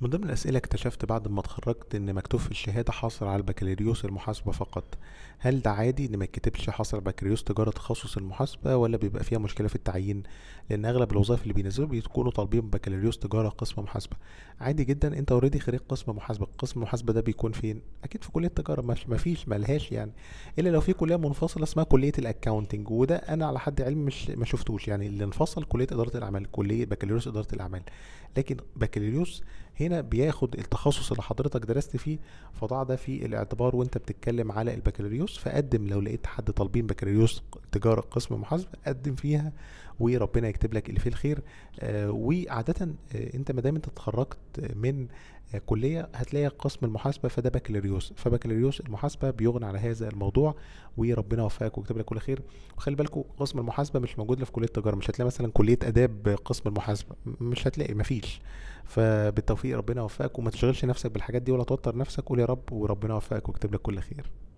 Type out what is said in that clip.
من ضمن الأسئلة اكتشفت بعد ما اتخرجت إن مكتوب في الشهادة حاصل على البكالوريوس المحاسبة فقط، هل ده عادي إن ما يتكتبش حاصل بكالوريوس تجارة تخصص المحاسبة ولا بيبقى فيها مشكلة في التعيين؟ لأن أغلب الوظائف اللي بينزلوا بيكونوا طالبين بكالوريوس تجارة قسم محاسبة، عادي جدا أنت أوريدي خريج قسم محاسبة قسم المحاسبه ده بيكون فين اكيد في كليه التجاره ما فيش ملهاش يعني الا لو في كليه منفصله اسمها كليه الاكاونتنج وده انا على حد علمي مش ما شفتوش يعني اللي انفصل كليه اداره الاعمال كليه بكالوريوس اداره الاعمال لكن بكالوريوس هنا بياخد التخصص اللي حضرتك درست فيه فضع ده في الاعتبار وانت بتتكلم على البكالوريوس فقدم لو لقيت حد طالبين بكالوريوس تجاره قسم محاسبه قدم فيها وربنا يكتب لك اللي فيه الخير آه، وعاده آه، انت ما دام انت اتخرجت من كليه هتلاقي قسم المحاسبه فده بكالوريوس فبكالوريوس المحاسبه بيغني على هذا الموضوع وربنا يوفقك ويكتب لك كل خير وخلي بالكم قسم المحاسبه مش موجود في كليه التجاره مش هتلاقي مثلا كليه اداب قسم المحاسبه مش هتلاقي مفيش فبالتوفيق ربنا يوفقك وما تشغلش نفسك بالحاجات دي ولا توتر نفسك قول يا رب وربنا يوفقك ويكتب لك كل خير